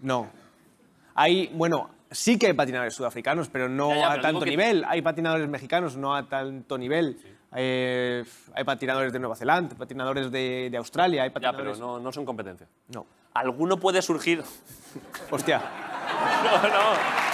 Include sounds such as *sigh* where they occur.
No. Hay, bueno, sí que hay patinadores sudafricanos, pero no a tanto nivel. Hay patinadores mexicanos, no a tanto nivel. Eh, hay patinadores de Nueva Zelanda, patinadores de, Australia, hay patinadores... pero no, no son competencia. No. ¿Alguno puede surgir...? Hostia. *laughs* no, no.